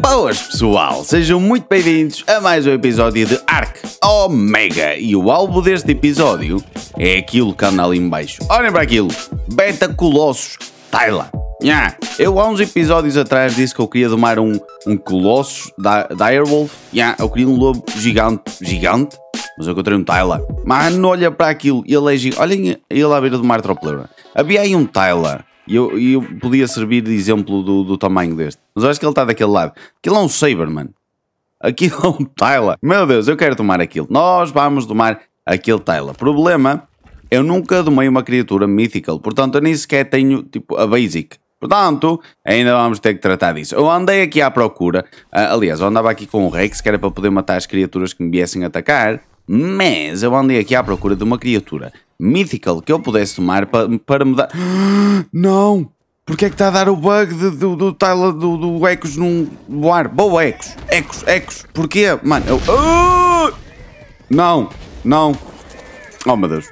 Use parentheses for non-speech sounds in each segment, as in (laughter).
Boas pessoal, sejam muito bem-vindos a mais um episódio de Ark Omega e o alvo deste episódio é aquilo que anda ali embaixo. Olhem para aquilo, Beta Colossus Tyler Yeah. Eu há uns episódios atrás disse que eu queria domar um, um Colossus da, Yeah, eu queria um lobo gigante, gigante, mas eu encontrei um Tyler Mano, olha para aquilo, ele é gigante. Olhem ele à beira do mar tropeira. Havia aí um Tyler e eu, eu podia servir de exemplo do, do tamanho deste. Mas eu acho que ele está daquele lado. Aquilo é um Saberman. Aquilo é um Tyler. Meu Deus, eu quero tomar aquilo. Nós vamos tomar aquele Tyler. Problema, eu nunca domei uma criatura mythical. Portanto, eu nem sequer tenho tipo a basic. Portanto, ainda vamos ter que tratar disso. Eu andei aqui à procura. Uh, aliás, eu andava aqui com o Rex, que era para poder matar as criaturas que me viessem atacar. Mas eu andei aqui à procura de uma criatura Mythical que eu pudesse tomar pa, para mudar (gasps) Não! Porque é que está a dar o bug de, do, do, do, do Ecos num no ar? Boa, Ecos! Ecos, Ecos! Porquê? Mano, eu... Ah! Não! Não! Oh meu Deus!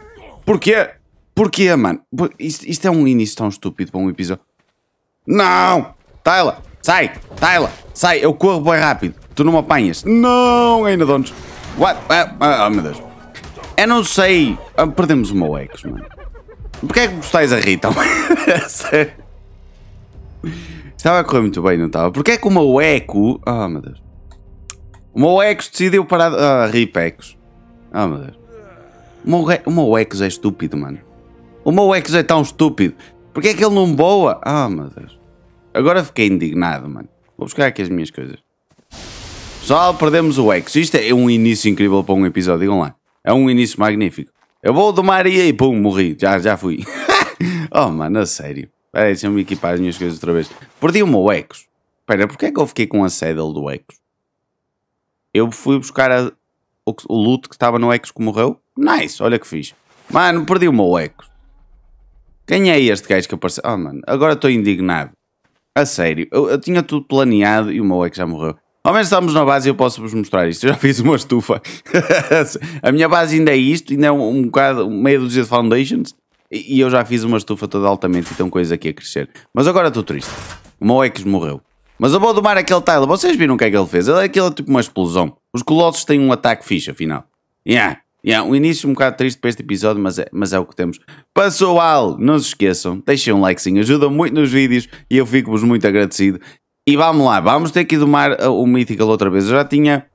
Porquê? Porquê, mano? Isto, isto é um início tão estúpido para um episódio. Não! Tyler! Tá Sai! Tyler! Tá Sai! Eu corro bem rápido! Tu não me apanhas! Não! Ainda donos! What? Ah, ah, oh meu Deus! Eu não sei. Perdemos ah, perdemos uma UX, mano. É? Porquê é que gostais estás (laughs) a rir tão? Sério? Estava a correr muito bem, não estava? Porquê é que o meu UECO... Ah, oh, meu Deus. Uma UECO decidiu parar... Ah, Ripex. Ah, oh, meu Deus. Uma, UE... uma UECO é estúpido, mano. Uma UECO é tão estúpido. Porquê é que ele não boa? Ah, oh, meu Deus. Agora fiquei indignado, mano. Vou buscar aqui as minhas coisas. Pessoal, perdemos o UECO. Isto é um início incrível para um episódio. Digam lá. É um início magnífico. Eu vou mar e aí, pum, morri. Já, já fui. (laughs) oh, mano, a sério. Espera deixa-me equipar as minhas coisas outra vez. Perdi o meu Ecos. Espera, porquê é que eu fiquei com a saddle do Ecos? Eu fui buscar a, o, o loot que estava no Ecos que morreu? Nice, olha que fiz. Mano, perdi o meu Ecos. Quem é este gajo que apareceu? Oh, mano, agora estou indignado. A sério, eu, eu, tinha tudo planeado e o meu Ecos já morreu. Ao menos estamos na base e eu posso vos mostrar isto. Eu já fiz uma estufa. (laughs) a minha base ainda é isto, ainda é um, um bocado, meia dúzia de foundations. E, e eu já fiz uma estufa toda altamente e estão coisas aqui a crescer. Mas agora estou triste. O meu morreu. Mas eu vou domar aquele Tyler. Vocês viram o que é que ele fez? Ele, aquilo é aquele tipo uma explosão. Os colossos têm um ataque fixe, afinal. Yeah, yeah. Um início um bocado triste para este episódio, mas é, mas é o que temos. Pessoal, não se esqueçam, deixem um likezinho, ajuda muito nos vídeos e eu fico-vos muito agradecido. E vamos lá, vamos ter que domar uh, o Mythical outra vez. Eu já tinha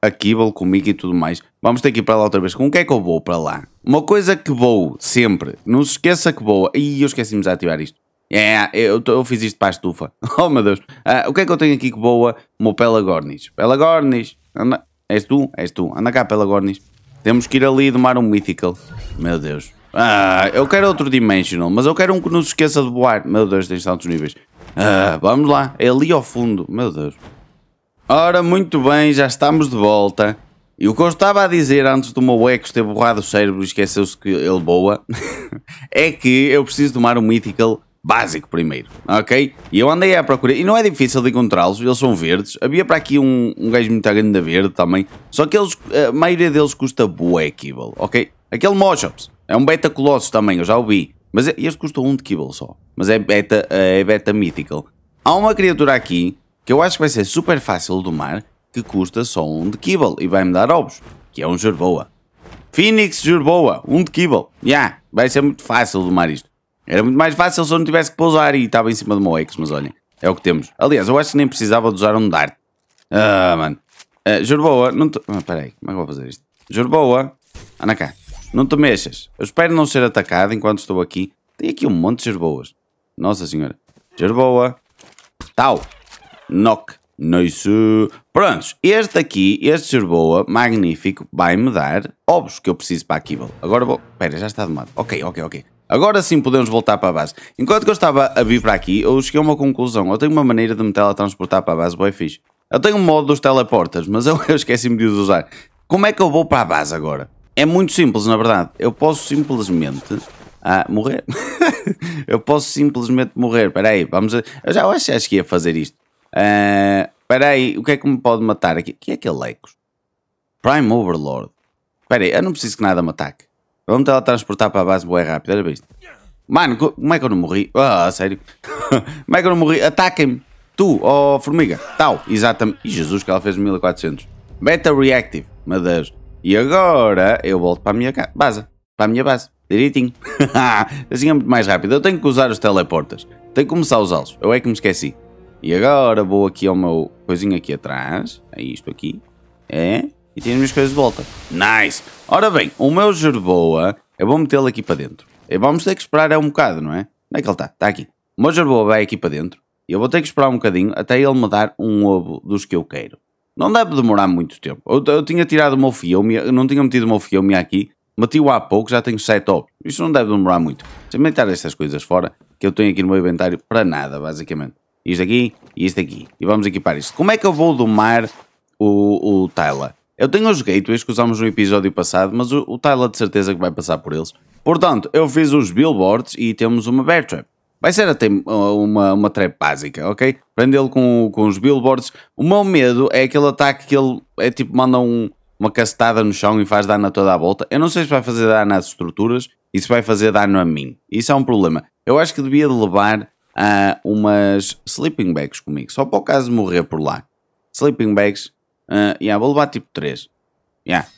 a Kibble comigo e tudo mais. Vamos ter que ir para lá outra vez. Com o que é que eu vou para lá? Uma coisa que vou sempre, não se esqueça que vou. Ih, eu esqueci-me de ativar isto. É, eu, eu, fiz isto para a estufa. (laughs) Oh meu Deus. Uh, o que é que eu tenho aqui que boa? O meu Pelagornis. Pelagornis. Anda. És tu? És tu. Anda cá, Pelagornis. Temos que ir ali e domar um Mythical. Meu Deus. Ah, eu quero outro Dimensional, mas eu quero um que não se esqueça de voar. Meu Deus, tens tantos níveis. Ah, vamos lá, é ali ao fundo, meu Deus. Ora, muito bem, já estamos de volta. E o que eu estava a dizer antes do meu Ecos ter borrado o cérebro e esqueceu-se que ele boa, (laughs) é que eu preciso tomar um Mythical básico primeiro, ok? E eu andei à procura, e não é difícil de encontrá-los, eles são verdes. Havia para aqui um, um gajo muito grande da verde também, só que eles, a maioria deles custa bué, ok? Aquele Moshops, é um Beta Colossus também, eu já o vi. Mas é, este custou um de Kibble só. Mas é beta, é beta mythical. Há uma criatura aqui que eu acho que vai ser super fácil de domar que custa só um de Kibble e vai-me dar ovos, que é um Jerboa. Phoenix Jerboa, um de Kibble. Já, yeah, vai ser muito fácil domar isto. Era muito mais fácil se eu não tivesse que pousar e estava em cima do meu ex, mas olhem, é o que temos. Aliás, eu acho que nem precisava de usar um Dart. Ah, mano. Uh, ah, Jerboa, não estou... Ah, peraí, como é que eu vou fazer isto? Jerboa, anda cá. Não te mexas. Eu espero não ser atacado enquanto estou aqui. Tem aqui um monte de gerboas. Nossa senhora. Gerboa. Tal. Knock. Nice. Prontos. Este aqui, este gerboa, magnífico, vai-me dar ovos que eu preciso para a Kibble. Agora vou... Espera, já está domado. Ok, ok, ok. Agora sim podemos voltar para a base. Enquanto eu estava a vir para aqui, eu cheguei a uma conclusão. Eu tenho uma maneira de me teletransportar para a base, boi fixe. Eu tenho um modo dos teleportas, mas eu, (laughs) eu esqueci-me de os usar. Como é que eu vou para a base agora? É muito simples, na verdade. Eu posso simplesmente ah, morrer. (laughs) eu posso simplesmente morrer. Espera aí, vamos a... Eu já acho, acho que ia fazer isto. Ah, espera uh, aí, o que é que me pode matar aqui? O que é que é Prime Overlord. Espera aí, eu não preciso que nada me ataque. Vamos teletransportar para a base boa rápida, olha isto. Mano, como é que eu não morri? Ah, sério. (laughs) como é que eu não morri? Ataquem-me. Tu, ó oh, formiga. Tal, exatamente. Ih, Jesus, que ela fez 1400. Beta Reactive. Meu Deus. E agora eu volto para a minha base. Para a minha base. Direitinho. (laughs) assim é muito mais rápido. Eu tenho que usar os teleportas. Tenho que começar a usá-los. Eu é que me esqueci. E agora vou aqui ao meu coisinho aqui atrás. É isto aqui. É. E tenho as minhas coisas de volta. Nice! Ora bem, o meu gerboa, eu vou metê-lo aqui para dentro. E vamos ter que esperar é um bocado, não é? Onde é que ele está? Está aqui. O meu gerboa vai aqui para dentro. E eu vou ter que esperar um bocadinho até ele me dar um ovo dos que eu quero. Não deve demorar muito tempo. Eu, eu tinha tirado o meu filme, eu não tinha metido o meu filme aqui, meti-o há pouco, já tenho setup. Isso não deve demorar muito. meter estas coisas fora, que eu tenho aqui no meu inventário para nada, basicamente. Isto aqui e isto aqui. E vamos equipar isto. Como é que eu vou domar o, o Tyler? Eu tenho os gateways que usámos no episódio passado, mas o, o Tyler de certeza que vai passar por eles. Portanto, eu fiz os billboards e temos uma bear trap. Vai ser até ah, uma, uma trap básica, ok? prendê lo com, com os billboards. O meu medo é aquele ataque que ele é tipo, manda um, uma castada no chão e faz dano a toda a volta. Eu não sei se vai fazer dano às estruturas e se vai fazer dano a mim. Isso é um problema. Eu acho que devia levar a uh, umas sleeping bags comigo, só para o caso de morrer por lá. Sleeping bags, uh, yeah, vou levar tipo 3. Yeah.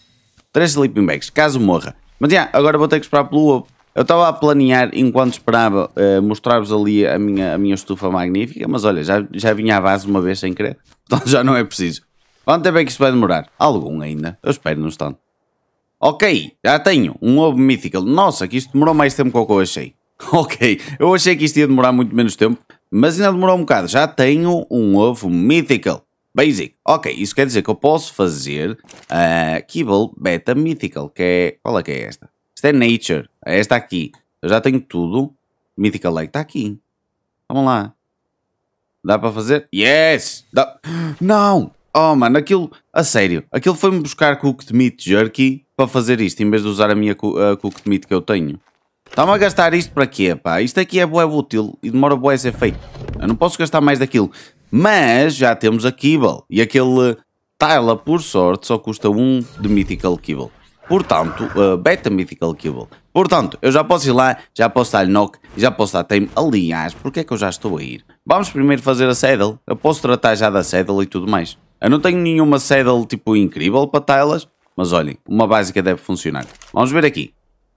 3 sleeping bags, caso morra. Mas yeah, agora vou ter que esperar pelo ovo. Eu estava a planear, enquanto esperava, uh, mostrar-vos ali a minha, a minha estufa magnífica, mas olha, já, já vinha à base uma vez sem querer, (laughs) então já não é preciso. Quanto tempo é que isto vai demorar? Algum ainda, eu espero não tanto. Ok, já tenho um ovo mythical. Nossa, que isto demorou mais tempo que o que eu achei. (laughs) Ok, eu achei que isto ia demorar muito menos tempo, mas ainda demorou um bocado. Já tenho um ovo Mythical. Basic. Ok, isso quer dizer que eu posso fazer a uh, eh, Kibble Beta Mythical, que é... Qual é que é esta? Isto é Nature. É esta aqui. Eu já tenho tudo. Mythical Lake está aqui. Vamos lá. Dá para fazer? Yes! Dá... Não! Oh, mano, aquilo... A sério, aquilo foi-me buscar cooked meat jerky para fazer isto, em vez de usar a minha uh, cooked meat que eu tenho. Está-me a gastar isto para quê, pá? Isto aqui é bué útil e demora bué a ser feito. Eu não posso gastar mais daquilo. Mas já temos a Kibble. E aquele eh, Tyla, por sorte, só custa um de Mythical Kibble. Portanto, uh, Beta Mythical Cable. Portanto, eu já posso ir lá, já posso dar knock, já posso dar time. Aliás, porque é que eu já estou a ir? Vamos primeiro fazer a saddle. Eu posso tratar já da saddle e tudo mais. Eu não tenho nenhuma saddle tipo incrível para telas, mas olhem, uma básica deve funcionar. Vamos ver aqui.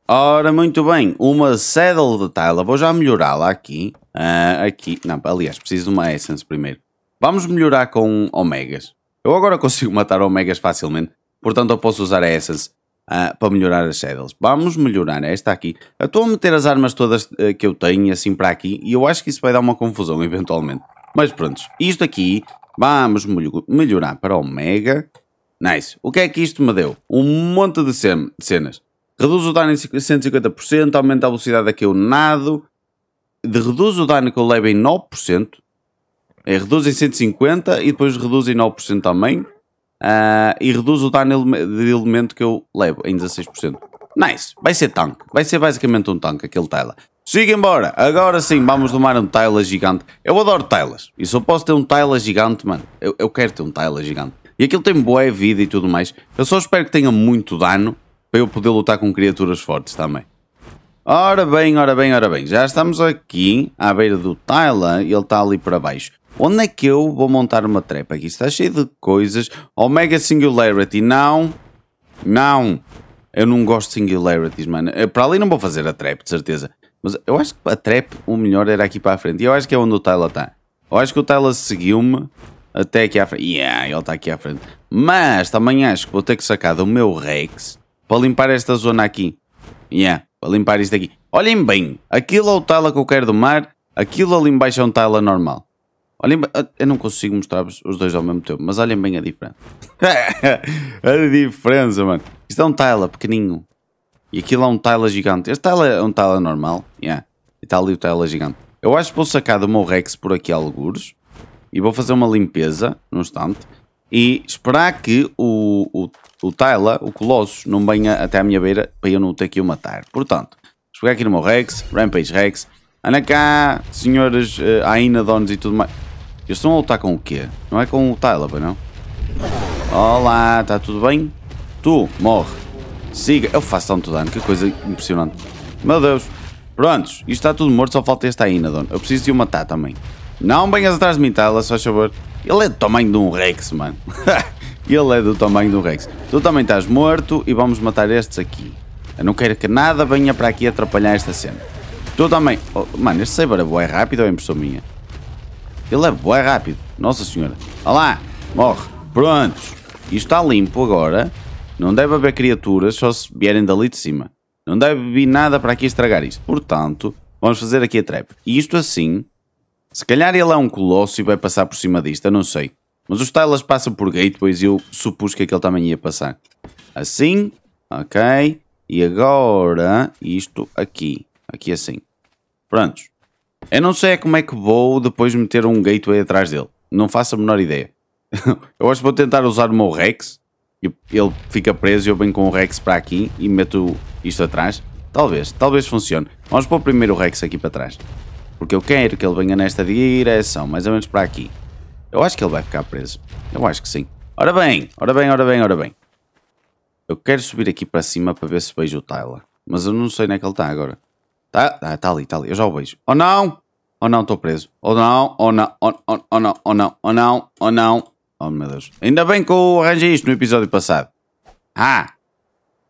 Ora, muito bem, uma saddle de tela, vou já melhorá-la aqui, uh, aqui, não, aliás, preciso de uma essence primeiro. Vamos melhorar com omegas. Eu agora (laughs) consigo matar omegas facilmente, portanto eu posso usar a essence Uh, para melhorar as saddles. Vamos melhorar esta aqui. estou a meter as armas todas uh, que eu tenho assim para aqui e eu acho que isso vai dar uma confusão eventualmente. Mas pronto, isto aqui vamos melhorar para o Nice. O que é que isto me deu? Um monte de, cenas. Reduz o dano em 150%, aumenta a velocidade aqui o nado, de reduz o dano que eu levo em 9%, é, reduz em 150% e depois reduz em 9% também uh, e reduz o dano de elemento que eu levo em 16%. Nice, vai ser tanque, vai ser basicamente um tanque aquele Tyla. Siga embora, agora sim vamos domar um Tyla gigante. Eu adoro Tylas, e se eu posso ter um Tyla gigante, mano, eu, eu quero ter um Tyla gigante. E aquilo tem boa vida e tudo mais, eu só espero que tenha muito dano para eu poder lutar com criaturas fortes também. Ora bem, ora bem, ora bem, já estamos aqui à beira do Tyla e ele está ali para baixo. Onde é que eu vou montar uma trap? Aqui está cheio de coisas. Omega Singularity, não. Não. Eu não gosto de Singularities, mano. Eu, para ali não vou fazer a trap, de certeza. Mas eu acho que a trap, o melhor era aqui para a frente. E eu acho que é onde o Tyler está. Eu acho que o Tyler seguiu-me até aqui à frente. Yeah, ele está aqui à frente. Mas também acho que vou ter que sacar do meu Rex para limpar esta zona aqui. Yeah, para limpar isto aqui. Olhem bem, aquilo é o Tyler que eu quero do mar, aquilo ali embaixo é um Tyler normal. Olhem bem, ah, eu não consigo mostrar-vos os dois ao mesmo tempo, mas olhem bem a diferença. (laughs) a diferença, mano. Isto é um Tyler pequenino. E aquilo é um Tyler gigante. Este Tyler é um Tyler normal. Yeah. E está ali o Tyler gigante. Eu acho que vou sacar do meu Rex por aqui alguns. E vou fazer uma limpeza, num instante. E esperar que o, o, o Tyler, o Colossus, não venha até à minha beira para eu não ter que o matar. Portanto, vou pegar aqui no meu Rex, Rampage Rex. Ana cá, senhoras uh, Aina, dons e tudo mais. Eles estão a lutar com o quê? Não é com o Tyler, não? Olá, está tudo bem? Tu, morre. Siga. Eu faço tanto dano, que coisa impressionante. Meu Deus. Prontos, isto está tudo morto, só falta esta Aina, don. Eu preciso de o matar também. Não venhas atrás de mim, Tyler, só favor. Ele é do tamanho de um Rex, mano. (laughs) Ele é do tamanho do Rex. Tu também estás morto e vamos matar estes aqui. Eu não quero que nada venha para aqui atrapalhar esta cena. Tu também. Oh, mano, este saber é bué rápido ou é impressão minha? Ele é bué rápido. Nossa senhora. Olha lá. Morre. Prontos. Isto está limpo agora. Não deve haver criaturas só se vierem dali de cima. Não deve vir nada para aqui estragar isto. Portanto, vamos fazer aqui a trap. E isto assim... Se calhar ele é um colosso e vai passar por cima disto, eu não sei. Mas os Tylas passam por gate pois eu supus que aquele também ia passar. Assim, ok. E agora isto aqui. Aqui assim. Prontos. Eu não sei como é que vou depois meter um gateway atrás dele. Não faço a menor ideia. (laughs) eu acho que vou tentar usar o meu Rex. Ele fica preso e eu venho com o Rex para aqui e meto isto atrás. Talvez, talvez funcione. Vamos pôr primeiro o Rex aqui para trás. Porque eu quero que ele venha nesta direção, mais ou menos para aqui. Eu acho que ele vai ficar preso. Eu acho que sim. Ora bem, ora bem, ora bem, ora bem. Eu quero subir aqui para cima para ver se vejo o Tyler. Mas eu não sei onde é que ele está agora. Tá, tá, tá ali, tá ali. Eu já o beijo. Ou oh, não, ou oh, não, estou preso. Ou oh, não, ou não, ou não, ou não, ou não, ou não. Oh meu Deus. Ainda bem que eu arranjei isto no episódio passado. Ah!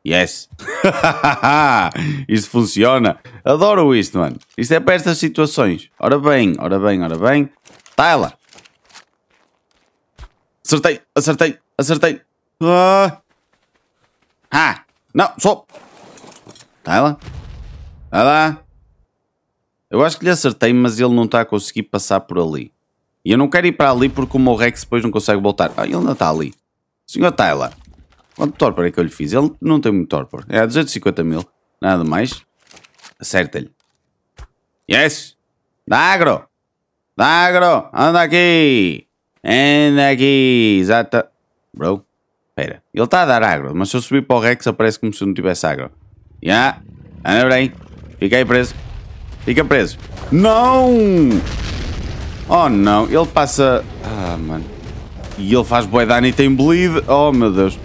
Yes! (laughs) isto funciona. Adoro isto, mano. Isto é para estas situações. Ora bem, ora bem, ora bem. Tá ela. Acertei, acertei, acertei. Ah! Ah! Não, só. Tá ela. Ah lá. Eu acho que lhe acertei, mas ele não está a conseguir passar por ali. E eu não quero ir para ali porque o meu Rex depois não consegue voltar. Ah, ele ainda está ali. Senhor Tyler, quanto torpor é que eu lhe fiz? Ele não tem muito torpor. É 250 mil. Nada mais. Acerta-lhe. Yes! Dagro! Dagro! Anda aqui! Anda aqui! Exato! Bro, espera. Ele está a dar agro, mas se eu subir para o Rex aparece como se não tivesse agro. Já? Yeah. Anda bem. Fica aí preso. Fica preso. Não! Oh não, ele passa... Ah, mano. E ele faz boi dano e tem bleed. Oh meu Deus.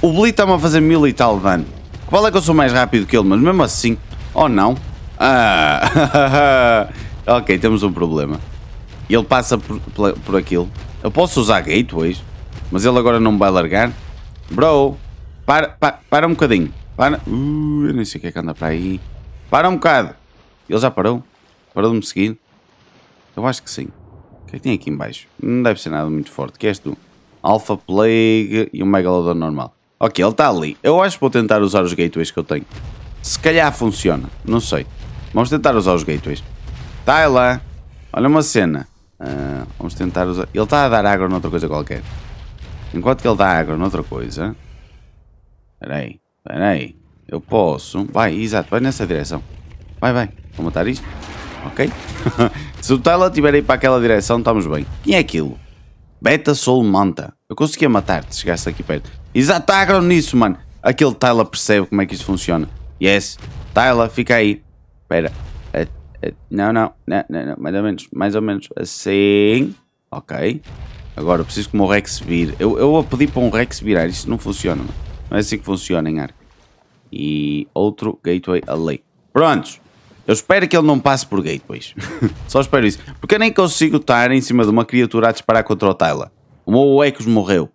O bleed está-me a fazer mil e tal dano. Qual é que eu sou mais rápido que ele, mas mesmo assim... Oh não. Ah. (laughs) ok, temos um problema. Ele passa por, por aquilo. Eu posso usar gateways, mas ele agora não me vai largar. Bro, para, para, para um bocadinho. Para... Uh, eu nem sei o que é que anda para aí. Para um bocado. Ele já parou? Parou de me seguir? Eu acho que sim. O que é que tem aqui embaixo? Não deve ser nada muito forte. Que és tu? Alpha Plague e um Megalodon normal. Ok, ele está ali. Eu acho que vou tentar usar os gateways que eu tenho. Se calhar funciona. Não sei. Vamos tentar usar os gateways. Está é lá. Olha uma cena. Uh, vamos tentar usar... Ele está a dar agro noutra coisa qualquer. Enquanto que ele dá agro noutra coisa... Espera aí. Espera aí. Eu posso. Vai, exato. Vai nessa direção. Vai, vai. Vou matar isto. Ok. Se o Tyler estiver aí para aquela direção, estamos bem. Quem é aquilo? Beta Soul Manta. Eu conseguia matar-te se chegasse aqui perto. Exato, agro nisso, mano. Aquele Tyler percebe como é que isso funciona. Yes. Tyler, fica aí. Espera. Não, não, não, não, não, mais ou menos, mais ou menos, assim, ok, agora preciso que o meu Rex vire, eu, eu a pedi para um Rex virar, isso não funciona, não é assim que funciona em arco, e outro Gateway ali. Prontos. Eu espero que ele não passe por gateways. (laughs) Só espero isso. Porque eu nem consigo estar em cima de uma criatura a disparar contra o Tyler. O meu Ecos morreu.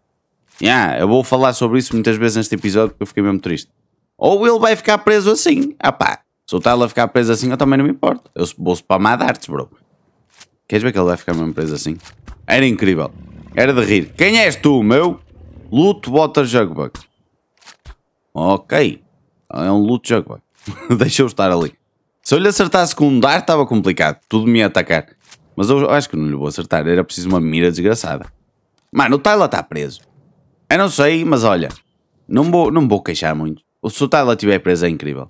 Yeah, eu vou falar sobre isso muitas vezes neste episódio porque eu fiquei mesmo triste. Ou ele vai ficar preso assim. Ah pá, se o Tyler ficar preso assim eu também não me importo. Eu vou para madarts bro. Queres ver que ele vai ficar mesmo preso assim? Era incrível. Era de rir. Quem és tu, meu? Luto Water jugbug Ok é um loot jogo, (laughs) deixa eu estar ali. Se eu lhe acertasse com um dar, estava complicado, tudo me ia atacar. Mas eu acho que não lhe vou acertar, era preciso uma mira desgraçada. Mano, o Tyler está preso. Eu não sei, mas olha, não vou, não vou queixar muito. Se o Tyler estiver preso é incrível.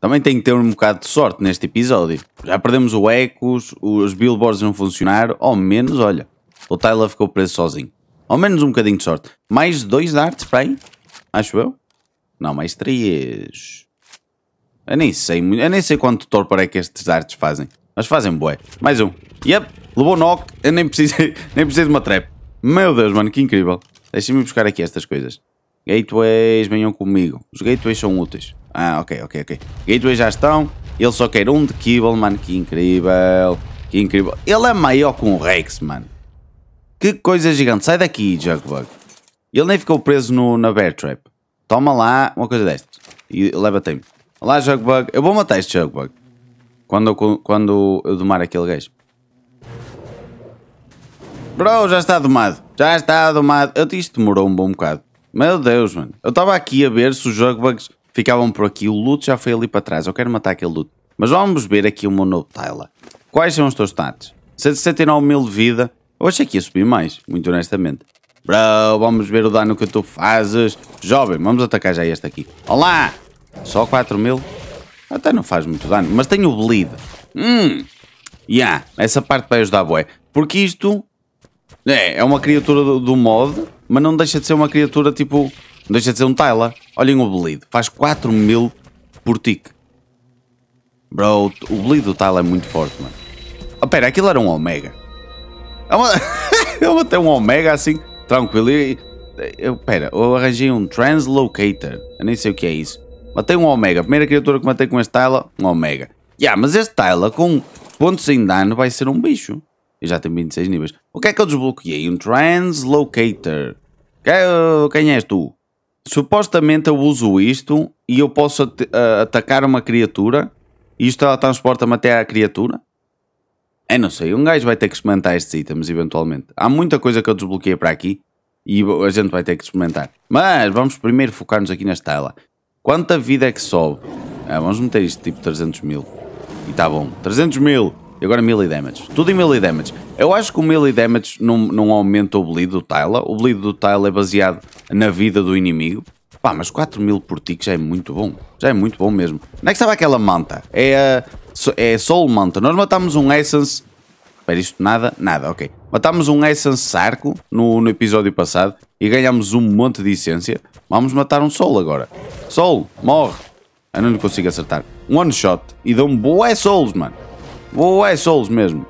Também tem que ter um bocado de sorte neste episódio. Já perdemos o Ecos, os billboards não funcionaram, ao menos, olha, o Tyler ficou preso sozinho. Ao menos um bocadinho de sorte. Mais dois darts para aí, acho eu. Não, mais três. Eu nem sei, eu nem sei quanto torpor é que estes artes fazem. Mas fazem bué. Mais um. Yep, levou knock. Eu nem preciso, (laughs) nem preciso de uma trap. Meu Deus, mano, que incrível. Deixem-me buscar aqui estas coisas. Gateways, venham comigo. Os gateways são úteis. Ah, ok, ok, ok. Gateways já estão. Ele só quer um de Kibble, mano, que incrível. Que incrível. Ele é maior que um Rex, mano. Que coisa gigante. Sai daqui, Jugbug. Ele nem ficou preso no, na Bear Trap. Toma lá uma coisa destas. E leva tempo. Olá, Jugbug. Eu vou matar este Jugbug. Quando, eu, quando eu domar aquele gajo. Bro, já está domado. Já está domado. Eu, isto demorou um bom bocado. Meu Deus, mano. Eu estava aqui a ver se os Jugbugs ficavam por aqui. O loot já foi ali para trás. Eu quero matar aquele loot. Mas vamos ver aqui o meu novo Tyler. Quais são os teus stats? 169 mil de vida. Eu achei que ia subir mais, muito honestamente. Bro, vamos ver o dano que tu fazes. Jovem, vamos atacar já este aqui. Olá! Só 4 mil? Até não faz muito dano, mas tenho o bleed. Hum! Yeah, essa parte vai ajudar boé. Porque isto é, é uma criatura do, do mod, mas não deixa de ser uma criatura tipo... Não deixa de ser um Tyler. Olhem o bleed. Faz 4 mil por tick. Bro, o bleed do Tyler é muito forte, mano. Oh, pera, aquilo era um Omega. É uma... (laughs) Eu ter um Omega assim tranquilo. eu, pera, eu arranjei um Translocator. Eu nem sei o que é isso. Matei um Omega. A primeira criatura que matei com este Tyler, um Omega. Yeah, mas este Tyler com pontos sem dano vai ser um bicho. E já tem 26 níveis. O que é que eu desbloqueei? Um Translocator. quem és tu? Supostamente eu uso isto e eu posso at atacar uma criatura. E isto ela transporta-me até à criatura. É, não sei, um gajo vai ter que experimentar estes itens eventualmente. Há muita coisa que eu desbloqueei para aqui e a gente vai ter que experimentar. Mas vamos primeiro focar-nos aqui nesta tela. Quanta vida é que sobe? Ah, vamos meter isto tipo 300 mil. E está bom, 300 mil! E agora 1000 e damage. Tudo em 1000 e damage. Eu acho que o 1000 e damage não, não aumenta o bleed do Tyler. O bleed do Tyler é baseado na vida do inimigo. Pá, mas 4000 por tick já é muito bom. Já é muito bom mesmo. Onde é que estava aquela manta? É a é Soul Manta. Nós matámos um Essence... Espera, isto nada? Nada, ok. Matámos um Essence Sarco no, no episódio passado e ganhámos um monte de essência. Vamos matar um Soul agora. Soul, morre. Eu não lhe consigo acertar. Um one shot e dão boé souls, mano. Boé souls mesmo.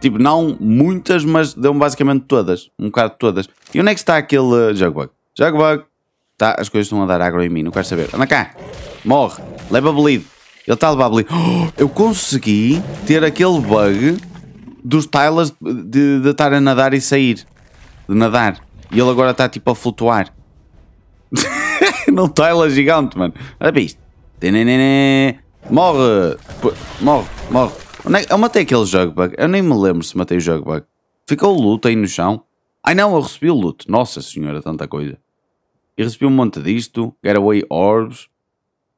Tipo, não muitas, mas dão basicamente todas. Um bocado todas. E onde é que está aquele uh, Jagbug? Jagbug. Tá, as coisas estão a dar agro em mim, não quero saber. Anda cá. Morre. Leva bleed. Ele está a levar ali. (gasps) eu consegui ter aquele bug dos Tylers de, de estar a nadar e sair. De nadar. E ele agora está tipo a flutuar. (laughs) Num Tyler gigante, mano. Olha para isto. Morre! Morre, morre. É eu matei aquele jogbug. bug. Eu nem me lembro se matei o jogbug. bug. Ficou o luto aí no chão. Ai não, eu recebi o luto. Nossa senhora, tanta coisa. E recebi um monte disto. Getaway orbs.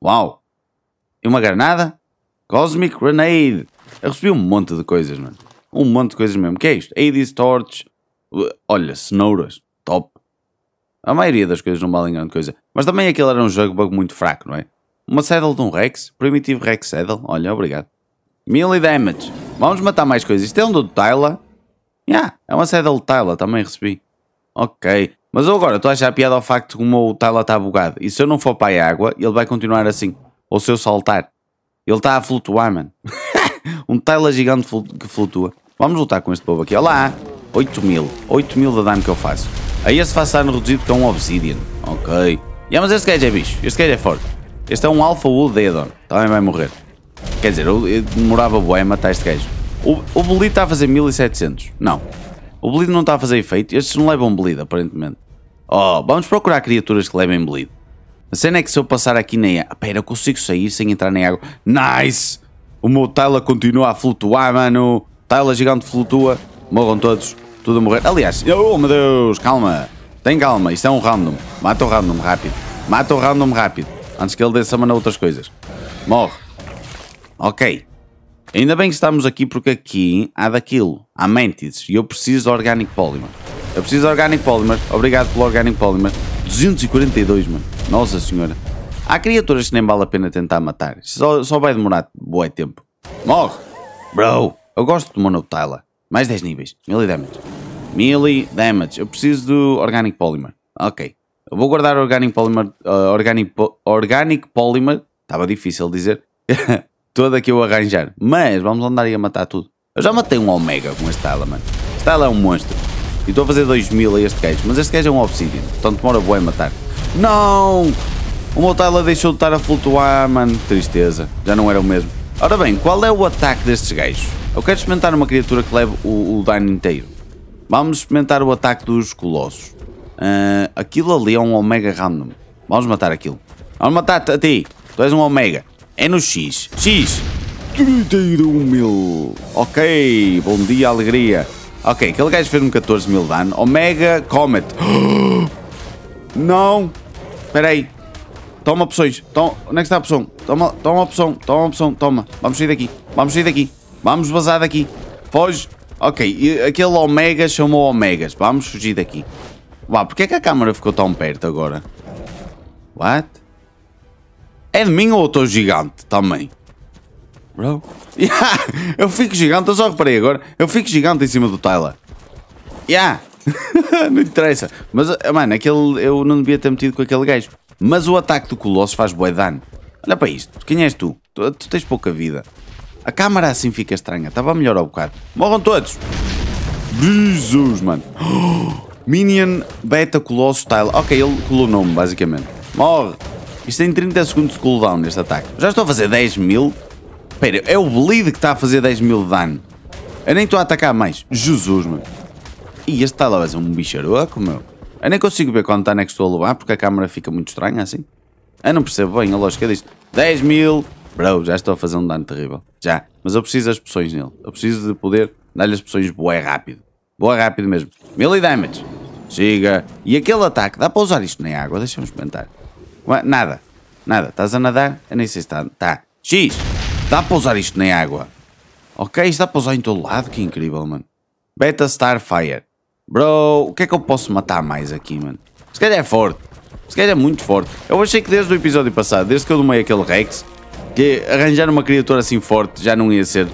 Uau! E uma granada? Cosmic Grenade. Eu recebi um monte de coisas, mano. Um monte de coisas mesmo. O que é isto? Hades Torch. Olha, cenouras. Top. A maioria das coisas não valem grande coisa. Mas também aquele era um jogo bug muito fraco, não é? Uma saddle de um Rex. Primitivo Rex saddle. Olha, obrigado. Melee damage. Vamos matar mais coisas. Isto é um do tyler Yeah, é uma saddle de tyler Também recebi. Ok. Mas agora estou a achar piada ao facto como o tyler está bugado. E se eu não for para a água, ele vai continuar assim ou se eu saltar. Ele está a flutuar, mano. (laughs) um tela gigante que flutua. Vamos lutar com este povo aqui. Olá! 8 mil. 8 mil de dano que eu faço. Aí esse faz dano reduzido é um Obsidian. Ok. Yeah, mas este gajo é bicho. Este gajo é forte. Este é um Alpha Wood Deadon. Também vai morrer. Quer dizer, eu, eu demorava boé a matar este gajo. O, o Bleed está a fazer 1700. Não. O Bleed não está a fazer efeito. Estes não levam Bleed, aparentemente. Oh, vamos procurar criaturas que levem Bleed. A cena é que se eu passar aqui na água... Pera, eu consigo sair sem entrar na água. Nice! O meu Tyler continua a flutuar, mano. Tyler gigante flutua. Morram todos. Tudo a morrer. Aliás, oh meu Deus, calma. Tem calma, isto é um random. Mata o random rápido. Mata o random rápido. Antes que ele dê semana outras coisas. Morre. Ok. Ainda bem que estamos aqui porque aqui há daquilo. Há mentes. e eu preciso de Organic Polymer. Eu preciso de Organic Polymer. Obrigado pelo Organic Polymer. 242, mano. Nossa senhora. Há criaturas que nem vale a pena tentar matar. Só, só vai demorar bué tempo. Morre! Bro! Eu gosto de Monotila. Mais 10 níveis. 1000 damage. 1000 damage. Eu preciso do Organic Polymer. Ok. Eu vou guardar Organic Polymer... Uh, organic, po organic Polymer. Estava difícil dizer. (laughs) Toda que eu arranjar. Mas vamos andar aí a matar tudo. Eu já matei um Omega com este Tyler, mano. Este é um monstro. E estou a fazer 2000 a este gajo. Mas este gajo é um obsidian. Portanto demora boa a matar. Não! O meu deixou de estar a flutuar, mano. Tristeza. Já não era o mesmo. Ora bem, qual é o ataque destes gajos? Eu quero experimentar uma criatura que leve o, o dano inteiro. Vamos experimentar o ataque dos colossos. Uh, aquilo ali é um omega random. Vamos matar aquilo. Vamos matar a ti. Tu és um omega. É no X. X. 31 mil. Ok. Bom dia, alegria. Ok, aquele gajo fez-me 14 mil dano. Omega Comet. (gasps) Não! Espera aí. Toma opções. Toma. Onde é que está a opção? Toma, toma opção. Toma opção. Toma. Vamos sair daqui. Vamos sair daqui. Vamos vazar daqui. Foge. Ok, aquele Omega chamou Omegas. Vamos fugir daqui. Vá, Porque é que a câmera ficou tão perto agora? What? É de mim ou outro gigante também? bro. (laughs) Yeah, eu fico gigante, eu só reparei agora. Eu fico gigante em cima do Tyler. Yeah. (laughs) não interessa. Mas, eh, mano, aquele, eu não devia ter metido com aquele gajo. Mas o ataque do Colosso faz bué dano. Olha para isto. Quem és tu? tu? tu? tens pouca vida. A câmara assim fica estranha. Estava melhor ao bocado. Morram todos. Jesus, mano. Oh, (gasps) Minion Beta Colosso Tyler. Ok, ele colonou-me, basicamente. Morre. Isto tem 30 segundos de cooldown, neste ataque. Já estou a fazer 10 mil. Espera, é o bleed que está a fazer 10 mil de dano. Eu nem estou a atacar mais. Jesus, meu. E este está lá a ser um bicharoco, meu. Eu nem consigo ver quando é está next to a louvar porque a câmera fica muito estranha assim. Eu não percebo bem a lógica disto. 10 mil. Bro, já estou a fazer um dano terrível. Já. Mas eu preciso das poções nele. Eu preciso de poder dar-lhe as poções boé rápido. Boa rápido mesmo. Melee damage. Siga. E aquele ataque, dá para usar isto na água? Deixa-me experimentar. Nada. Nada. Estás a nadar? Eu nem sei se está. Tá. X. Dá para usar isto na água. Ok, isto dá para usar em todo lado, que incrível, mano. Beta Starfire. Bro, o que é que eu posso matar mais aqui, mano? Se calhar é forte. Se calhar é muito forte. Eu achei que desde o episódio passado, desde que eu domei aquele Rex, que arranjar uma criatura assim forte já não ia ser uh,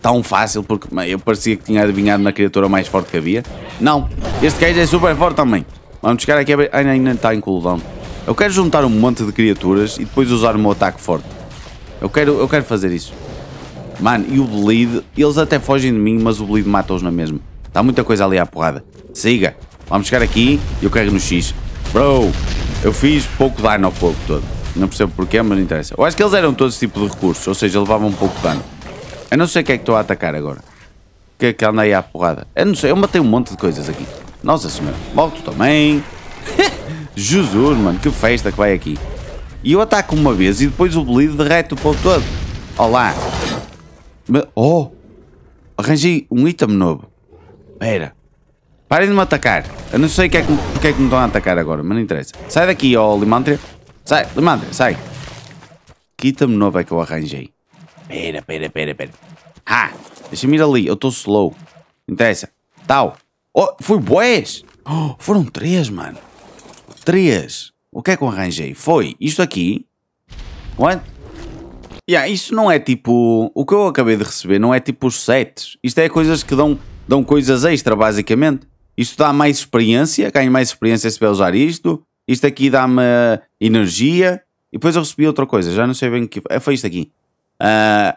tão fácil, porque man, eu parecia que tinha adivinhado na criatura mais forte que havia. Não, este gajo é super forte também. Vamos chegar aqui a... Ainda está em cooldown. Eu quero juntar um monte de criaturas e depois usar o meu ataque forte. Eu quero, eu quero fazer isso. Mano, e o bleed, eles até fogem de mim, mas o bleed mata-os na mesma. Está muita coisa ali à porrada. Siga, vamos chegar aqui e eu carrego no X. Bro, eu fiz pouco dano ao pouco todo. Não percebo porquê, mas não interessa. Eu acho que eles eram todos esse tipo de recursos, ou seja, levavam um pouco de dano. Eu não sei o que é que estou a atacar agora. O que é que anda aí à porrada? Eu não sei, eu matei um monte de coisas aqui. Nossa senhora, Morto também. (laughs) Jesus, mano, que festa que vai aqui. E eu ataco uma vez e depois o bleed derrete o pão todo. Olá. Oh! Arranjei um item novo. Espera. Parem de me atacar. Eu não sei que é que, porque é que me estão a atacar agora, mas não interessa. Sai daqui, ó oh, Limantria. Sai, Limantria, sai. Que item novo é que eu arranjei? Pera, pera, pera, pera. Ah, deixa-me ir ali. Eu estou slow. Não interessa. Tal. Oh, foi boés. Oh, foram três, mano. Três. O que é que eu arranjei? Foi isto aqui. What? Yeah, isto não é tipo... O que eu acabei de receber não é tipo os sets. Isto é coisas que dão, dão coisas extra, basicamente. Isto dá mais experiência, ganho mais experiência se puder usar isto. Isto aqui dá-me energia. E depois eu recebi outra coisa, já não sei bem o que... Foi é, isto aqui. Uh,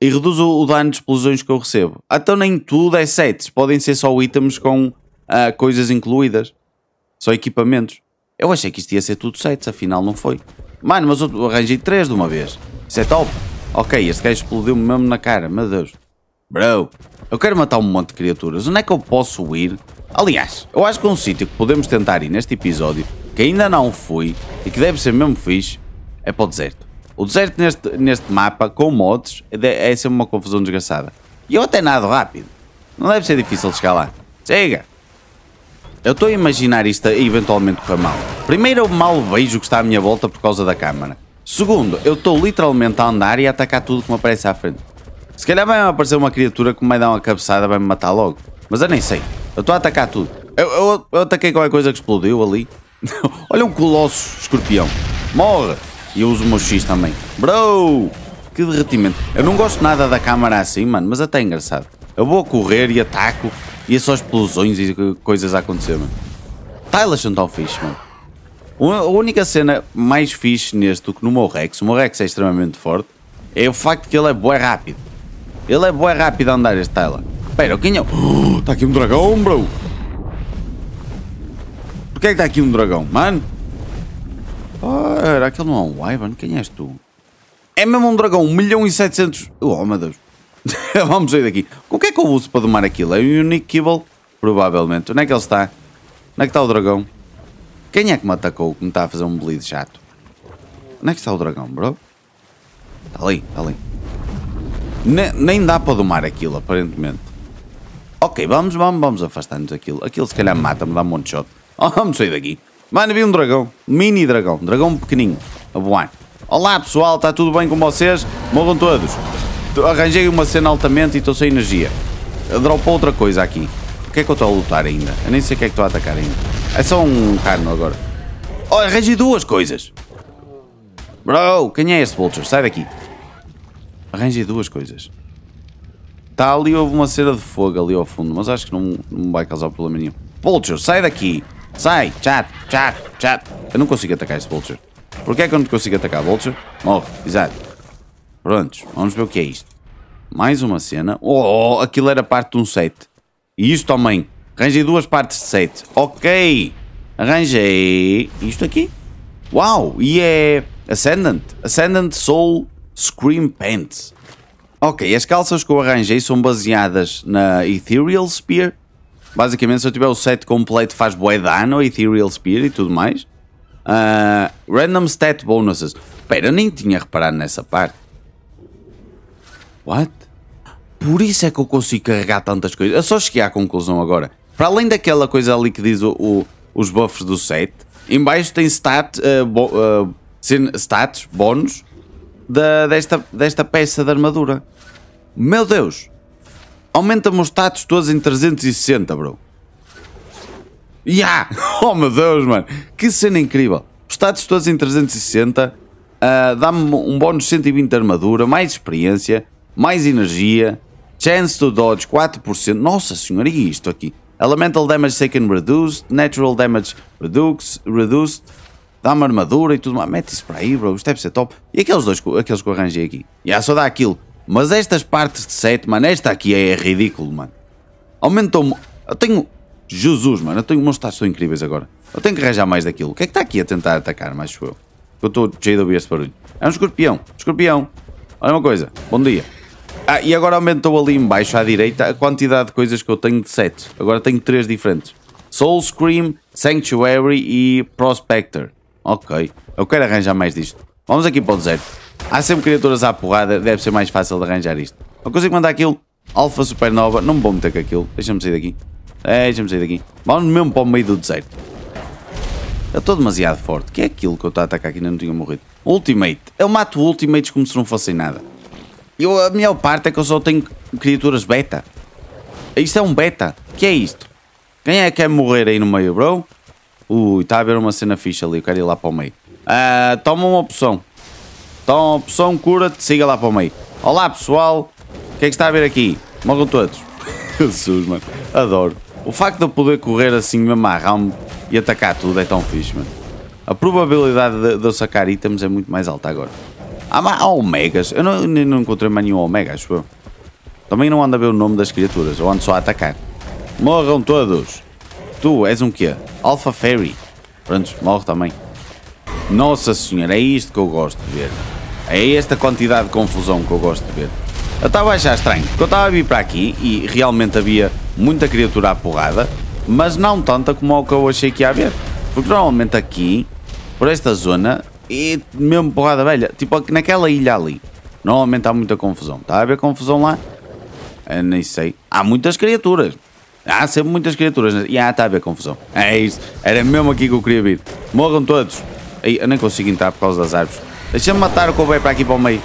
e reduz o, o, dano de explosões que eu recebo. Então nem tudo é sets, podem ser só itens com uh, coisas incluídas. Só equipamentos. Eu achei que isto ia ser tudo sete, afinal não foi. Mano, mas eu arranjei três de uma vez. Isso é top. Ok, este gajo explodiu-me mesmo na cara, meu Deus. Bro, eu quero matar um monte de criaturas. Onde é que eu posso ir? Aliás, eu acho que um sítio que podemos tentar ir neste episódio, que ainda não fui, e que deve ser mesmo fixe, é para o deserto. O deserto neste, neste mapa, com mods, é sempre uma confusão desgraçada. E eu até nado rápido. Não deve ser difícil de chegar lá. Chega! Eu estou a imaginar isto eventualmente correr mal. Primeiro, eu mal vejo o que está à minha volta por causa da câmara. Segundo, eu estou literalmente a andar e a atacar tudo que me aparece à frente. Se calhar vai aparecer uma criatura que me vai dar uma cabeçada vai me matar logo. Mas eu nem sei. Eu estou a atacar tudo. Eu, eu, eu, ataquei qualquer coisa que explodiu ali. (laughs) Olha um colosso escorpião. Morre! E eu uso o meu X também. Bro! Que derretimento. Eu não gosto nada da câmara assim, mano, mas até é engraçado. Eu vou correr e ataco e é só explosões e coisas a acontecer, mano. Tyler tá, não tão fixe, mano. A única cena mais fixe neste do que no Morrex. o Morrex é extremamente forte, é o facto que ele é bué rápido. Ele é bué rápido a andar este Tyler. Espera, quem é? Oh, tá aqui um dragão, bro! Porquê é que está aqui um dragão, mano? Ah, era aquele não é um Wyvern, quem és tu? É mesmo um dragão, 1 milhão e 700... Oh, meu Deus. (laughs) Vamos sair daqui. O que é que eu uso para domar aquilo? É um Unique Kibble? Provavelmente. Onde é que ele está? Onde é que está o dragão? Quem é que me atacou que me está a fazer um bleed chato? Onde é que está o dragão, bro? Está ali, está ali. Ne nem dá para domar aquilo, aparentemente. Ok, vamos, vamos, vamos afastar-nos daquilo. Aquilo se calhar mata-me, dá um monte de shot. (laughs) Oh, vamos sair daqui. Mano, vi um dragão. Mini dragão. Dragão pequenino. A voar. Olá, pessoal. Está tudo bem com vocês? Morram todos. Arranjei uma cena altamente e estou sem energia. Dropou outra coisa aqui. O que é que eu estou a lutar ainda? Eu nem sei o que é que estou a atacar ainda. É só um carno agora. Oh, arranjei duas coisas. Bro, quem é este Vulture? Sai daqui. Arranjei duas coisas. Está ali, houve uma cera de fogo ali ao fundo, mas acho que não, não vai causar problema nenhum. Vulture, sai daqui. Sai, chat, chat, chat. Eu não consigo atacar este Vulture. Porquê é que eu não consigo atacar Vulture? Morre, exato. Prontos, vamos ver o que é isto. Mais uma cena. Oh, oh, oh aquilo era parte de um set. E isto também. Arranjei duas partes de set. Ok. Arranjei isto aqui. Uau, e é Ascendant. Ascendant Soul Scream Pants. Ok, as calças que eu arranjei são baseadas na Ethereal Spear. Basicamente, se eu tiver o set completo faz bué dano, Ethereal Spear e tudo mais. Uh, random Stat Bonuses. Espera, eu nem tinha reparado nessa parte. What? Por isso é que eu consigo carregar tantas coisas. Eu só cheguei à conclusão agora. Para além daquela coisa ali que diz o, o os buffs do set, embaixo tem stat, uh, bo, uh, stats, bónus, da, desta, desta peça de armadura. Meu Deus! Aumenta-me os status todos em 360, bro. Yeah! (laughs) Oh meu Deus, mano! Que cena incrível! Os status todos em 360, uh, eh, dá-me um bónus 120 de armadura, mais experiência, mais energia, chance to dodge 4%. Nossa senhora, e é isto aqui? Elemental damage taken reduced, natural damage reduced, reduced dá-me armadura e tudo mais. Mete isso para aí, bro, isto deve ser top. E aqueles dois, aqueles que eu arranjei aqui? Já só dá aquilo. Mas estas partes de 7, mano, esta aqui é ridículo, mano. Aumentou-me. Eu tenho. Jesus, mano, eu tenho umas tão incríveis agora. Eu tenho que arranjar mais daquilo. O que é que está aqui a tentar atacar, mais eu? Eu estou cheio de ouvir esse barulho. É um escorpião. Escorpião. Olha uma coisa. Bom dia. Ah, e agora aumentou ali embaixo à direita a quantidade de coisas que eu tenho de sete. Agora tenho três diferentes. Soul Scream, Sanctuary e Prospector. Ok, eu quero arranjar mais disto. Vamos aqui para o deserto. Há sempre criaturas à porrada, deve ser mais fácil de arranjar isto. Não consigo mandar aquilo. Alfa Supernova, não me vou meter com aquilo. Deixa-me sair daqui. Deixa-me sair daqui. Vamos mesmo para o meio do deserto. Eu estou demasiado forte. que é aquilo que eu estou a atacar que ainda não tinha morrido? Ultimate. Eu mato ultimates como se não fossem nada. Eu, a minha parte é que eu só tenho criaturas beta. Isto é um beta. que é isto? Quem é que quer morrer aí no meio, bro? Ui, está a haver uma cena fixa ali. Eu quero ir lá para o meio. Uh, toma uma opção. Toma uma opção, cura-te, siga lá para o meio. Olá, pessoal. O que é que está a ver aqui? Morram todos. (laughs) Jesus, mano. Adoro. O facto de eu poder correr assim mesmo à e atacar tudo é tão fixe, mano. A probabilidade de, de eu sacar itens é muito mais alta agora. Há, ah, há omegas? Eu não, não encontrei mais nenhum omega, acho eu. Também não ando a ver o nome das criaturas, eu ando só a atacar. Morram todos! Tu és um quê? Alpha Fairy. Pronto, morre também. Nossa senhora, é isto que eu gosto de ver. É esta quantidade de confusão que eu gosto de ver. Eu estava a achar estranho, porque eu estava a vir para aqui e realmente havia muita criatura à porrada, mas não tanta como o que eu achei que ia haver. Porque normalmente aqui, por esta zona, e mesmo porrada velha. Tipo, naquela ilha ali. Normalmente há muita confusão. Está a haver confusão lá? Eu nem sei. Há muitas criaturas. Há sempre muitas criaturas. E há está a haver confusão. É isso. Era mesmo aqui que eu queria vir. Morram todos. Eu nem consigo entrar por causa das árvores. Deixa-me matar o cowboy para aqui para o meio.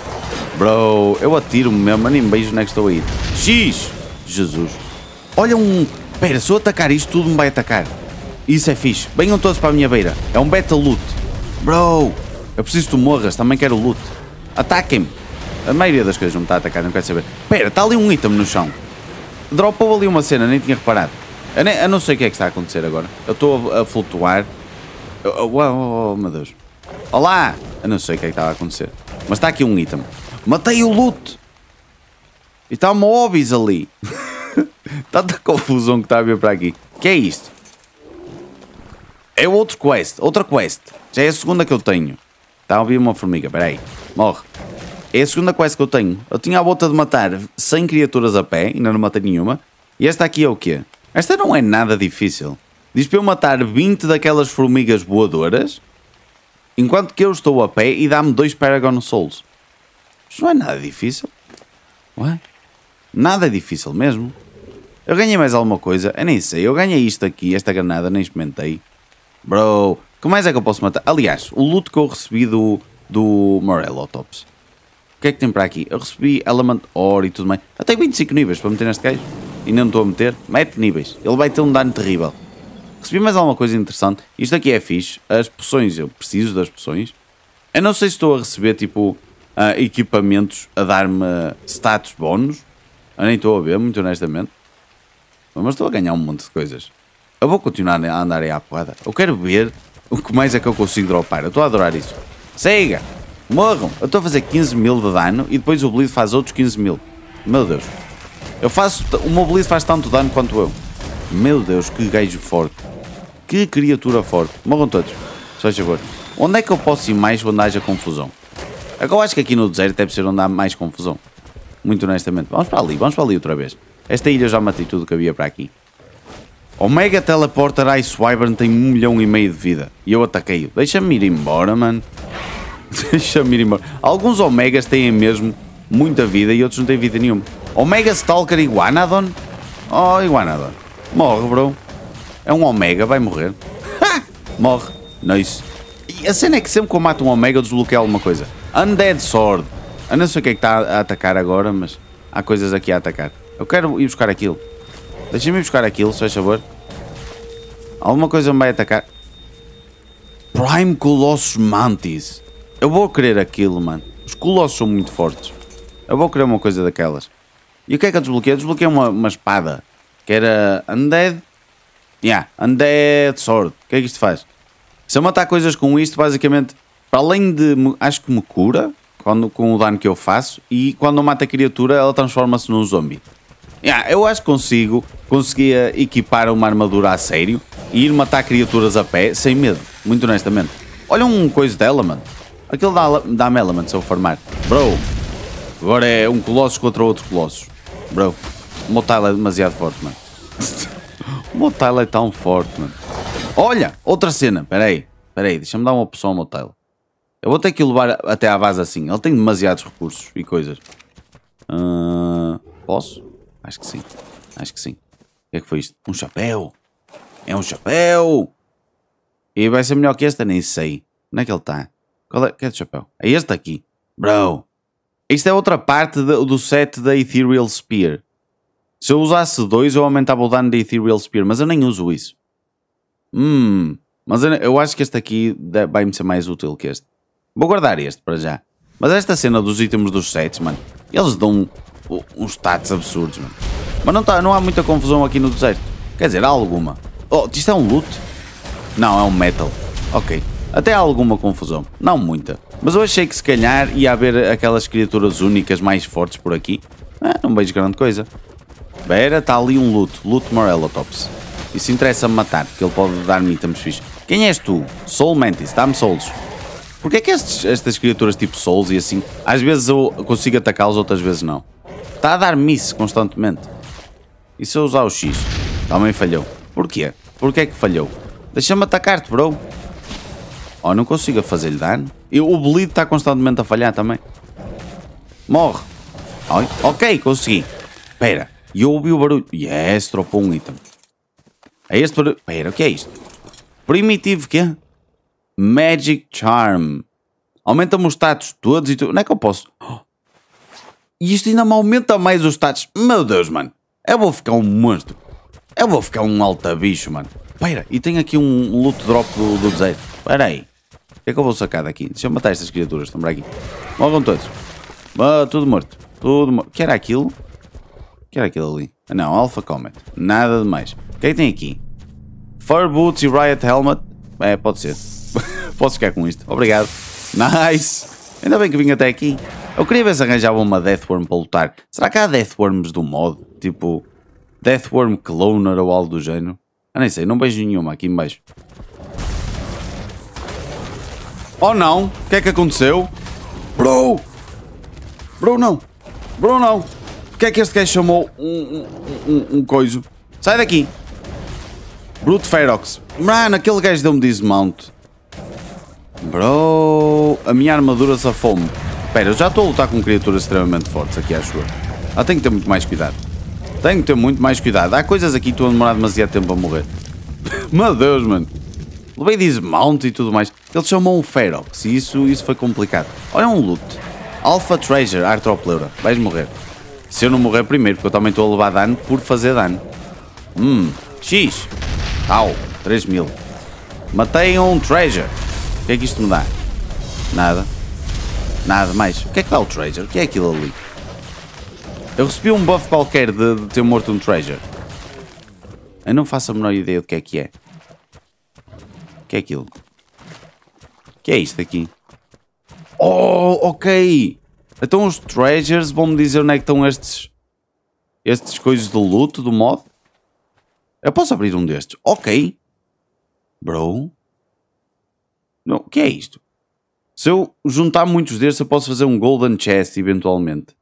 Bro, eu atiro-me mesmo. nem beijo onde é que estou a ir. X! Jesus. Olha um... Pera, se eu atacar isto, tudo me vai atacar. Isso é fixe. Venham todos para a minha beira. É um beta loot. Bro, eu preciso que tu morras, também quero loot. Ataquem-me. A maioria das coisas não me está a atacar, não quero saber. Pera, está ali um item no chão. Dropou ali uma cena, nem tinha reparado. Eu, nem, eu não sei o que é que está a acontecer agora. Eu estou a, a flutuar. Eu, oh, oh, oh, meu Deus. Olá! Eu não sei o que é que estava a acontecer. Mas está aqui um item. Matei o loot! E está uma obis ali. (laughs) Tanta confusão que está a vir para aqui. que é isto? É outro quest, outra quest. Já é a segunda que eu tenho. Está a vir uma formiga, peraí. Morre. É a segunda quest que eu tenho. Eu tinha a volta de matar 100 criaturas a pé, ainda não matei nenhuma. E esta aqui é o quê? Esta não é nada difícil. Diz para eu matar 20 daquelas formigas voadoras, enquanto que eu estou a pé e dá-me dois Paragon Souls. Isso não é nada difícil. Ué? Nada difícil mesmo. Eu ganhei mais alguma coisa? Eu nem sei. Eu ganhei isto aqui, esta granada, nem experimentei. Bro, que mais é que eu posso matar? Aliás, o loot que eu recebi do, do Morel O que é que tem para aqui? Eu recebi Element Ore e tudo mais. até 25 níveis para meter neste gajo. E não estou a meter. Mete níveis. Ele vai ter um dano terrível. Recebi mais alguma coisa interessante. Isto aqui é fixe. As poções, eu preciso das poções. Eu não sei se estou a receber, tipo, uh, equipamentos a dar-me status bónus. Eu nem estou a ver, muito honestamente. Mas estou a ganhar um monte de coisas. Eu vou continuar a andar aí à porrada. Eu quero ver o que mais é que eu consigo dropar? Eu estou a adorar isso. Seiga, Morram! Eu estou a fazer 15 mil de dano e depois o Bleed faz outros 15 mil. Meu Deus. Eu faço... O meu Bleed faz tanto dano quanto eu. Meu Deus, que gajo forte. Que criatura forte. Morram todos. Só favor. Onde é que eu posso ir mais onde haja confusão? É eu acho que aqui no deserto deve ser onde há mais confusão. Muito honestamente. Vamos para ali, vamos para ali outra vez. Esta ilha eu já matei tudo que havia para aqui. Omega Teleporter Ice Wyvern tem um milhão e meio de vida. E eu ataquei-o. Deixa-me ir embora, mano. (laughs) Deixa-me ir embora. Alguns Omegas têm mesmo muita vida e outros não têm vida nenhuma. Omega Stalker Iguanadon? Oh, Iguanadon. Morre, bro. É um Omega, vai morrer. Morre. Nice. E a cena é que sempre que eu mato um Omega eu desbloqueio alguma coisa. Undead Sword. Eu não sei o que é que está a atacar agora, mas há coisas aqui a atacar. Eu quero ir buscar aquilo. Deixa-me buscar aquilo, se faz favor. Alguma coisa me vai atacar. Prime Colossus Mantis. Eu vou querer aquilo, mano. Os colossos são muito fortes. Eu vou querer uma coisa daquelas. E o que é que eu desbloqueei? Eu desbloqueei uma, uma espada. Que era Undead. Yeah, Undead Sword. O que é que isto faz? Se eu matar coisas com isto, basicamente, para além de. Acho que me cura quando, com o dano que eu faço. E quando eu mato a criatura, ela transforma-se num zombie. Yeah, eu acho que consigo conseguia equipar uma armadura a sério e ir matar criaturas a pé sem medo, muito honestamente. Olha um coisa de Element. Aquilo dá-me dá Element se eu farmar. Bro, agora é um colosso contra outro colosso. Bro, o Motile é demasiado forte, mano. (laughs) o Motile é tão forte, mano. Olha, outra cena. Peraí, peraí, deixa-me dar uma opção ao Motile. Eu vou ter que levar até à base assim. Ele tem demasiados recursos e coisas. Uh, posso? Acho que sim. Acho que sim que é que foi isto? Um chapéu? É um chapéu! E vai ser melhor que este Nem sei. Onde é que ele está? Qual é que é o chapéu? É este aqui. Bro! Isto é outra parte do, do set da Ethereal Spear. Se eu usasse dois, eu aumentava o dano da Ethereal Spear, mas eu nem uso isso. Hum, mas eu, eu acho que este aqui vai-me ser mais útil que este. Vou guardar este para já. Mas esta cena dos itens dos sets, mano, eles dão uns stats absurdos, mano. Mas não, tá, não há muita confusão aqui no deserto. Quer dizer, há alguma. Oh, isto é um loot? Não, é um metal. Ok. Até há alguma confusão. Não muita. Mas eu achei que se calhar ia haver aquelas criaturas únicas mais fortes por aqui. Ah, não vejo grande coisa. Beira, está ali um loot. Loot Morellotops. Isso interessa-me matar, porque ele pode dar-me itens fixos. Quem és tu? Soul Mantis, dá-me souls. Porquê é que estes, estas criaturas tipo souls e assim, às vezes eu consigo atacá-los, outras vezes não? Está a dar-me isso constantemente. E se eu usar o X? Também falhou. Porquê? Porquê é que falhou? Deixa-me atacar-te, bro. Oh, não consigo fazer-lhe dano. o bleed está constantemente a falhar também. Morre. ok, consegui. Espera, eu ouvi o barulho. Yes, dropou um item. É este barulho. Espera, o que é isto? Primitivo, que é Magic Charm. Aumenta-me os status todos e tudo. Onde é que eu posso? (gasps) E isto ainda me aumenta mais os status. Meu Deus, mano. Eu vou ficar um monstro. Eu vou ficar um alta bicho, mano. Pera, e tem aqui um loot drop do, do deserto. Pera aí. O que é que eu vou sacar daqui? Deixa eu matar estas criaturas, estão por aqui. Morram todos. Ah, tudo morto. Tudo morto. Que era aquilo? Que era aquilo ali? Ah, não, Alpha Comet. Nada demais. O que é que tem aqui? Fur Boots e Riot Helmet. É, pode ser. (laughs) Posso ficar com isto. Obrigado. Nice. Ainda bem que vim até aqui. Eu queria ver se arranjava uma Deathworm para lutar. Será que há Deathworms do modo? tipo Deathworm Cloner ou algo do género. Eu nem sei, não vejo nenhuma aqui embaixo. Oh não, o que é que aconteceu? Bro! Bro não! Bro não! O que é que este gajo chamou um, um, um, um coiso? Sai daqui! Brute Ferox. Mano, aquele gajo deu-me dismount. Bro, a minha armadura safou-me. Espera, eu já estou a lutar com criaturas extremamente fortes aqui, acho eu. Ah, tenho que ter muito mais cuidado. Tenho que ter muito mais cuidado. Há coisas aqui que estão a demorar demasiado tempo a morrer. (laughs) Meu Deus, mano. Levei dismount e tudo mais. Eles chamam o Ferox e isso, isso foi complicado. Olha é um loot. Alpha Treasure, Artropleura. Vais morrer. Se eu não morrer primeiro, porque eu também estou a levar dano por fazer dano. Hum, X. Au, 3 mil. Matei um Treasure. O que é que isto me dá? Nada. Nada mais. O que é que dá o Treasure? O que é aquilo ali? Eu recebi um buff qualquer de, de ter morto um treasure. Eu não faço a menor ideia do que é que é. O que é aquilo? O que é isto aqui? Oh, ok! Então os treasures vão-me dizer onde é que estão estes... Estes coisas de luto do mod? Eu posso abrir um destes? Ok. Bro. Não, o que é isto? Se eu juntar muitos destes, eu posso fazer um golden chest, eventualmente.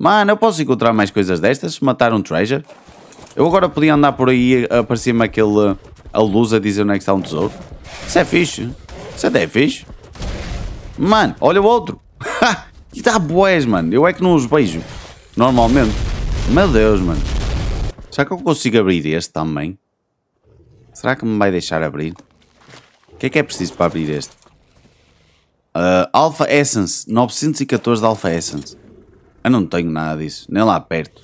Mano, eu posso encontrar mais coisas destas? Matar um treasure? Eu agora podia andar por aí aparecer me aquele... A luz a dizer onde é que está um tesouro. Isso é fixe. Isso até é fixe. Mano, olha o outro. Que (laughs) dá boés, mano. Eu é que não os beijo. Normalmente. Meu Deus, mano. Será que eu consigo abrir este também? Será que me vai deixar abrir? O que é que é preciso para abrir este? Uh, Alpha Essence. 914 de Alpha Essence. Eu não tenho nada disso, nem lá perto.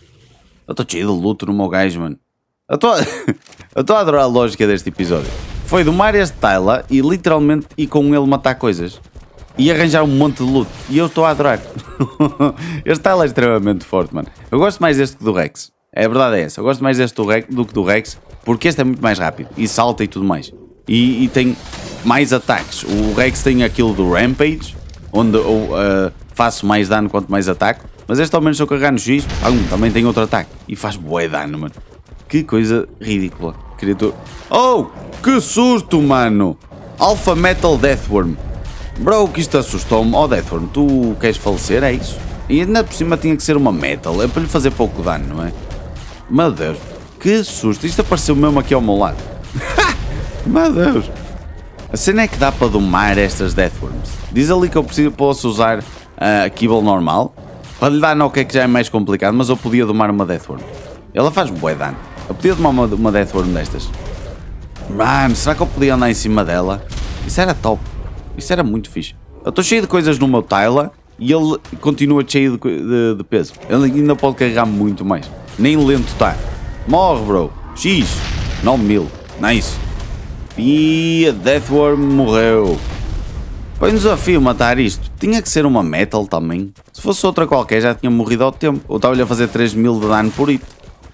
Eu estou cheio de luto no meu gajo, mano. Eu (laughs) estou a... adorar a lógica deste episódio. Foi domar este Tyla e literalmente ir com ele matar coisas. E arranjar um monte de luto. E eu estou a adorar. (laughs) este Tyla é extremamente forte, mano. Eu gosto mais deste que do Rex. É, a verdade é essa. Eu gosto mais deste do, Rex, do que do Rex. Porque este é muito mais rápido. E salta e tudo mais. E, e tem mais ataques. O Rex tem aquilo do Rampage. Onde eu uh, faço mais dano quanto mais ataco. Mas este ao menos se eu carregar no X, pum, também tem outro ataque. E faz bué dano, mano. Que coisa ridícula. Criatura... Oh! Que susto, mano! Alpha Metal Deathworm. Bro, que isto assustou-me. Oh, Deathworm, tu queres falecer? É isso? E ainda por cima tinha que ser uma metal. É para lhe fazer pouco dano, não é? Meu Deus. Que susto. Isto apareceu mesmo aqui ao meu lado. (laughs) meu Deus. A cena é que dá para domar estas Deathworms. Diz ali que eu preciso, posso usar a uh, Kibble normal. Para lhe dar que já é mais complicado, mas eu podia domar uma Deathworm. Ela faz bué dano. Eu podia domar uma, uma Deathworm destas. Mano, será que eu podia andar em cima dela? Isso era top. Isso era muito fixe. Eu estou cheio de coisas no meu Tyler e ele continua cheio de, de, de peso. Ele ainda pode carregar muito mais. Nem lento está. Morre, bro. X. 9000. Nice. E a Deathworm morreu. Foi um desafio matar isto. Tinha que ser uma metal também. Se fosse outra qualquer já tinha morrido ao tempo. Ou estava-lhe a fazer 3 mil de dano por it.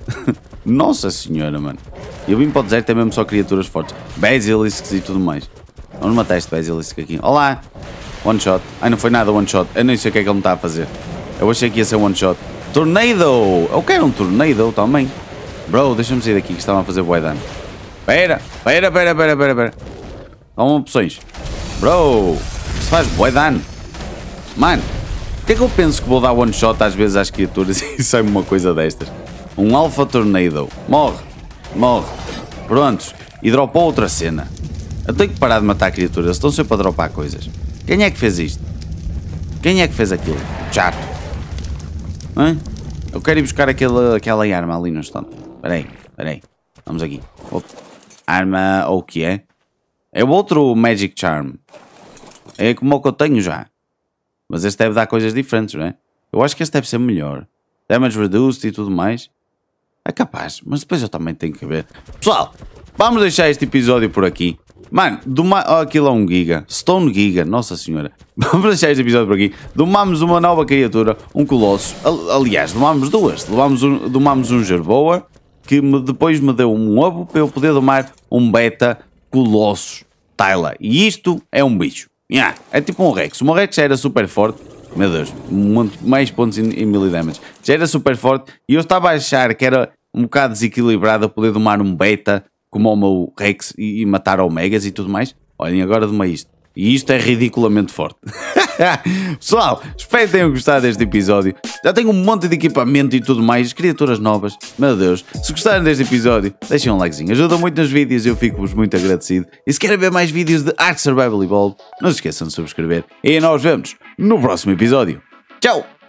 (laughs) Nossa senhora, mano. Eu vim para o deserto é mesmo só criaturas fortes. Basilisks e tudo mais. Vamos matar este Basilisk aqui. Olá! One shot. Ai, não foi nada one shot. Eu nem sei o que é que ele me está a fazer. Eu achei que ia ser one shot. Tornado! Eu quero um tornado também. Bro, deixa-me sair daqui que estava a fazer bué dano. Pera, pera, pera, pera, pera, pera. Há opções. Bro, faz bué dano. Mano, até que eu penso que vou dar one shot às vezes às criaturas (laughs) e sai uma coisa destas. Um Alpha Tornado. Morre. Morre. Prontos. E dropou outra cena. Eu tenho que parar de matar criaturas, estão sempre a dropar coisas. Quem é que fez isto? Quem é que fez aquilo? Chato. Hã? Eu quero ir buscar aquela, aquela arma ali no stand. Espera aí, espera aí. Vamos aqui. Opa. Arma ou o que é? É o outro Magic Charm. É como o que eu tenho já. Mas este deve dar coisas diferentes, não é? Eu acho que este deve ser melhor. Damage reduced e tudo mais. É capaz, mas depois eu também tenho que ver. Pessoal, vamos deixar este episódio por aqui. Mano, domar oh, aquilo é um giga. Stone giga, nossa senhora. (laughs) Vamos deixar este episódio por aqui. Domámos uma nova criatura, um colosso. Aliás, domámos duas. Domámos um, um gerboa, que me, depois me deu um ovo para eu poder domar um beta colosso, Tyler. E isto é um bicho. Yeah, é tipo um Rex. O meu Rex já era super forte. Meu Deus, muito, mais pontos em melee damage. Já era super forte e eu estava a achar que era um bocado desequilibrado a poder domar um beta como o meu Rex e, e matar Omegas e tudo mais. Olhem, agora domei isto. E isto é ridiculamente forte. (laughs) Pessoal, espero que tenham gostado deste episódio. Já tenho um monte de equipamento e tudo mais, criaturas novas. Meu Deus, se gostaram deste episódio, deixem um likezinho. Ajuda muito nos vídeos, e eu fico-vos muito agradecido. E se querem ver mais vídeos de Ark Survival Evolved, não se esqueçam de subscrever. E nós vemos no próximo episódio. Tchau!